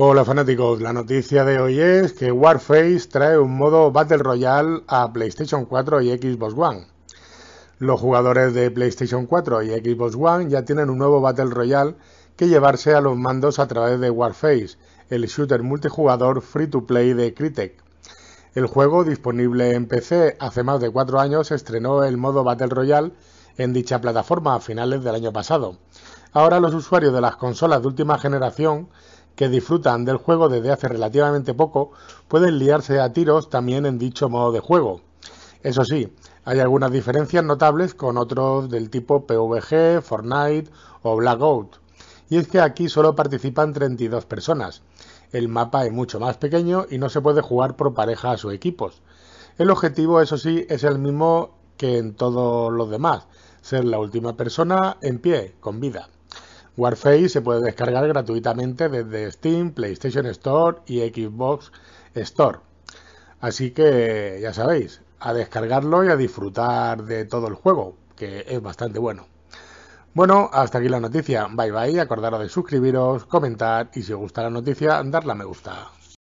Hola fanáticos, la noticia de hoy es que Warface trae un modo Battle Royale a PlayStation 4 y Xbox One. Los jugadores de PlayStation 4 y Xbox One ya tienen un nuevo Battle Royale que llevarse a los mandos a través de Warface, el shooter multijugador free to play de Crytek. El juego, disponible en PC hace más de 4 años, estrenó el modo Battle Royale en dicha plataforma a finales del año pasado. Ahora los usuarios de las consolas de última generación que disfrutan del juego desde hace relativamente poco pueden liarse a tiros también en dicho modo de juego. Eso sí, hay algunas diferencias notables con otros del tipo PvG, Fortnite o Blackout. Y es que aquí solo participan 32 personas. El mapa es mucho más pequeño y no se puede jugar por parejas o equipos. El objetivo, eso sí, es el mismo que en todos los demás, ser la última persona en pie, con vida. Warface se puede descargar gratuitamente desde Steam, PlayStation Store y Xbox Store. Así que ya sabéis, a descargarlo y a disfrutar de todo el juego, que es bastante bueno. Bueno, hasta aquí la noticia. Bye bye, acordaros de suscribiros, comentar y si os gusta la noticia, darle a me gusta.